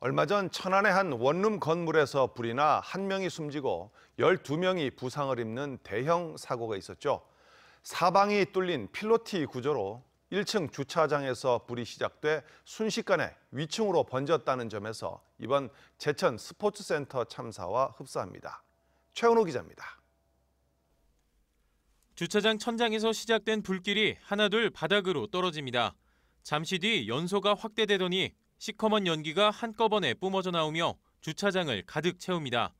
얼마 전 천안의 한 원룸 건물에서 불이 나 한 명이 숨지고 12명이 부상을 입는 대형 사고가 있었죠. 사방이 뚫린 필로티 구조로 1층 주차장에서 불이 시작돼 순식간에 위층으로 번졌다는 점에서 이번 제천 스포츠센터 참사와 흡사합니다. 최은호 기자입니다. 주차장 천장에서 시작된 불길이 하나둘 바닥으로 떨어집니다. 잠시 뒤 연소가 확대되더니 시커먼 연기가 한꺼번에 뿜어져 나오며 주차장을 가득 채웁니다.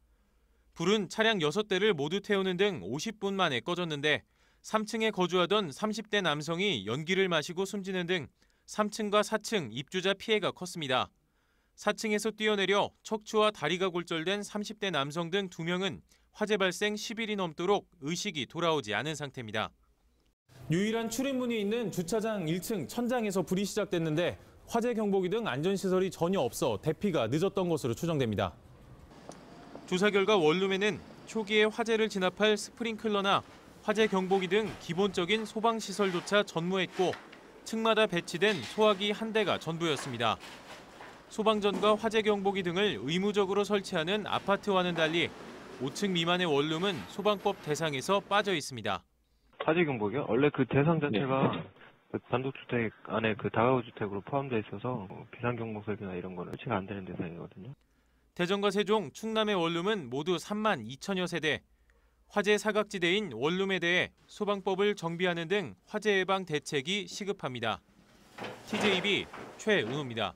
불은 차량 6대를 모두 태우는 등 50분 만에 꺼졌는데 3층에 거주하던 30대 남성이 연기를 마시고 숨지는 등 3층과 4층 입주자 피해가 컸습니다. 4층에서 뛰어내려 척추와 다리가 골절된 30대 남성 등 2명은 화재 발생 10일이 넘도록 의식이 돌아오지 않은 상태입니다. 유일한 출입문이 있는 주차장 1층 천장에서 불이 시작됐는데 화재 경보기 등 안전시설이 전혀 없어 대피가 늦었던 것으로 추정됩니다. 조사 결과 원룸에는 초기에 화재를 진압할 스프링클러나 화재 경보기 등 기본적인 소방시설조차 전무했고 층마다 배치된 소화기 한 대가 전부였습니다. 소방전과 화재 경보기 등을 의무적으로 설치하는 아파트와는 달리 5층 미만의 원룸은 소방법 대상에서 빠져 있습니다. 화재 경보기요? 원래 그 대상 자체가 네. 그 단독주택 안에 그 다가구주택으로 포함되어 있어서 비상경보설비나 이런 거는 설치가 안 되는 대상이거든요. 대전과 세종, 충남의 원룸은 모두 3만 2천여 세대. 화재 사각지대인 원룸에 대해 소방법을 정비하는 등 화재 예방 대책이 시급합니다. TJB 최은우입니다.